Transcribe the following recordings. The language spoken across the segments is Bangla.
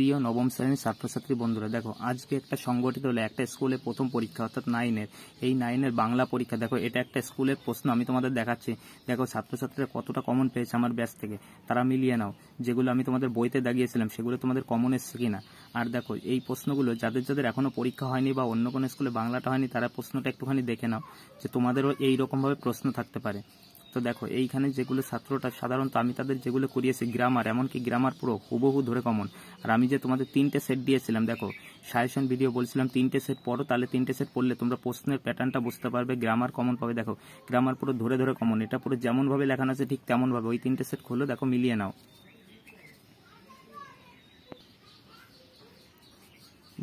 প্রিয় নবম শ্রেণীর ছাত্রছাত্রী বন্ধুরা দেখো আজকে একটা সংগঠিত হলো একটা স্কুলে প্রথম পরীক্ষা অর্থাৎ নাইনের এই নাইনের বাংলা পরীক্ষা দেখো এটা একটা স্কুলের প্রশ্ন আমি তোমাদের দেখাচ্ছি দেখো ছাত্রছাত্রীরা কতটা কমন পেয়েছে আমার ব্যাস থেকে তারা মিলিয়ে নাও যেগুলো আমি তোমাদের বইতে দাগিয়েছিলাম সেগুলো তোমাদের কমন এসছে কিনা আর দেখো এই প্রশ্নগুলো যাদের যাদের এখনও পরীক্ষা হয়নি বা অন্য কোনো স্কুলে বাংলাটা হয়নি তারা প্রশ্নটা একটুখানি দেখে নাও যে তোমাদেরও এইরকমভাবে প্রশ্ন থাকতে পারে তো দেখো এইখানে যেগুলো ছাত্রটা সাধারণত আমি তাদের যেগুলো করিয়েছি গ্রামার এমনকি গ্রামার পুরো হুবহু ধরে কমন আর আমি যে তোমাদের তিনটে সেট দিয়েছিলাম দেখো সাজেশন ভিডিও বলছিলাম তিনটে সেট পড়ো তাহলে তিনটে সেট পড়লে তোমরা প্রশ্নের প্যাটার্নটা বুঝতে পারবে গ্রামার কমন পাবে দেখো গ্রামার পুরো ধরে ধরে কমন এটা পুরো যেমনভাবে লেখানো আছে ঠিক তেমনভাবে ওই তিনটে সেট খুলে দেখো মিলিয়ে নাও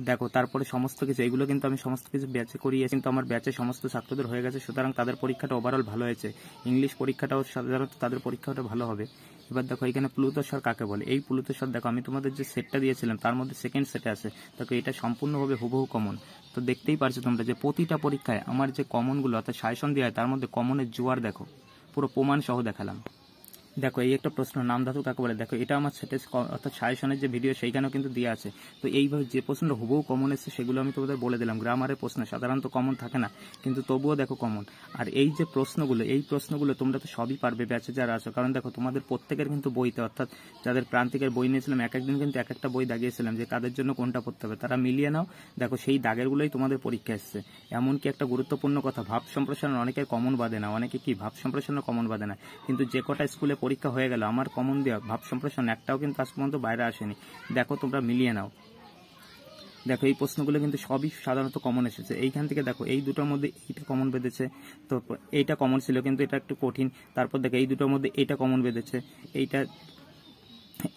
দেখো তারপরে সমস্ত কিছু এগুলো কিন্তু আমি সমস্ত কিছু ব্যাচে করিয়ে কিন্তু আমার ব্যাচে সমস্ত ছাত্রদের হয়ে গেছে সুতরাং তাদের পরীক্ষাটা ওভারঅল ভালো হয়েছে ইংলিশ পরীক্ষাটাও সাধারণত তাদের পরীক্ষাটা ভালো হবে এবার দেখো এখানে প্লুতস্বর কাকে বলে এই প্লুতস্বর দেখো আমি তোমাদের যে সেটটা দিয়েছিলাম তার মধ্যে সেকেন্ড সেটে আছে দেখো এটা সম্পূর্ণভাবে হুবহু কমন তো দেখতেই পারছো তোমরা যে প্রতিটা পরীক্ষায় আমার যে কমনগুলো অর্থাৎ সায়সন দেওয়া হয় তার মধ্যে কমনের জোয়ার দেখো পুরো প্রমাণ সহ দেখালাম দেখো এই একটা প্রশ্ন নাম ধাতু কাকে বলে দেখো এটা আমার সেটে অর্থাৎ সাজেশনের যে ভিডিও সেইখানেও কিন্তু দিয়ে আছে তো এইভাবে যে প্রশ্নটা হুবহু কমন এসছে সেগুলো আমি তোমাদের বলে দিলাম গ্রামারের প্রশ্ন সাধারণত কমন থাকে না কিন্তু তবুও দেখো কমন আর এই যে প্রশ্নগুলো এই প্রশ্নগুলো তোমরা তো সবই পারবে ব্যাচে যারা আছো কারণ দেখো তোমাদের প্রত্যেকের কিন্তু বইতে অর্থাৎ যাদের প্রান্তিকের বই নিয়েছিলাম এক একদিন কিন্তু এক একটা বই দাগিয়েছিলাম যে কাদের জন্য কোনটা পড়তে হবে তারা মিলিয়ে নাও দেখো সেই দাগেরগুলোই তোমাদের পরীক্ষা এসছে এমনকি একটা গুরুত্বপূর্ণ কথা ভাব সম্প্রসারণ অনেকের কমন বাদে না অনেকে কি ভাব সম্প্রসারণ কমন বাদে না কিন্তু যে কটা স্কুলে পরীক্ষা হয়ে গেল আমার কমন দেওয়া ভাব সম্প্রসারণ একটাও কিন্তু আজ পর্যন্ত বাইরে আসেনি দেখো তোমরা মিলিয়ে নাও দেখো এই প্রশ্নগুলো কিন্তু সবই সাধারণত কমন এসেছে এইখান থেকে দেখো এই দুটোর মধ্যে এইটা কমন বেঁধেছে তো এইটা কমন ছিল কিন্তু এটা একটু কঠিন তারপর দেখো এই দুটোর মধ্যে এইটা কমন বেঁধেছে এইটা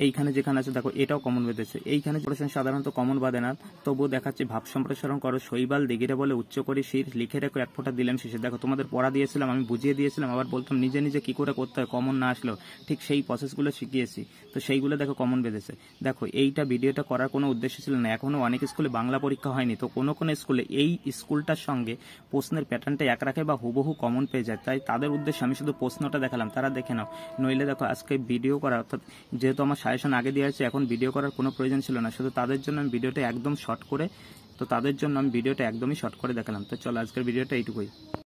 এইখানে যেখানে আছে দেখো এটাও কমন বেঁধেছে এইখানে প্রশ্ন সাধারণত কমন বাঁধে না তবু দেখাচ্ছে ভাব সম্প্রসারণ করো শৈবাল দিগিরে বলে উচ্চ করে শির লিখে রেখো এক ফোঁটা দিলাম শেষে দেখো তোমাদের পড়া দিয়েছিলাম আমি বুঝিয়ে দিয়েছিলাম আবার বলতাম নিজে নিজে কি করে করতে হয় কমন না আসলেও ঠিক সেই প্রসেসগুলো শিখিয়েছি তো সেইগুলো দেখো কমন বেঁধেছে দেখো এইটা ভিডিওটা করার কোনো উদ্দেশ্য ছিল না এখনও অনেক স্কুলে বাংলা পরীক্ষা হয়নি তো কোনো কোনো স্কুলে এই স্কুলটার সঙ্গে প্রশ্নের প্যাটার্নটা এক রাখে বা হুবহু কমন পেয়ে যায় তাই তাদের উদ্দেশ্যে আমি শুধু প্রশ্নটা দেখালাম তারা দেখে নাও নইলে দেখো আজকে ভিডিও করা অর্থাৎ যেহেতু আমার সাজেশন আগে দিয়ে আছে এখন ভিডিও করার কোনো প্রয়োজন ছিল না শুধু তাদের জন্য আমি ভিডিওটা একদম শর্ট করে তো তাদের জন্য আমি ভিডিওটা একদমই শর্ট করে দেখালাম তো চলো আজকের ভিডিওটা এইটুকুই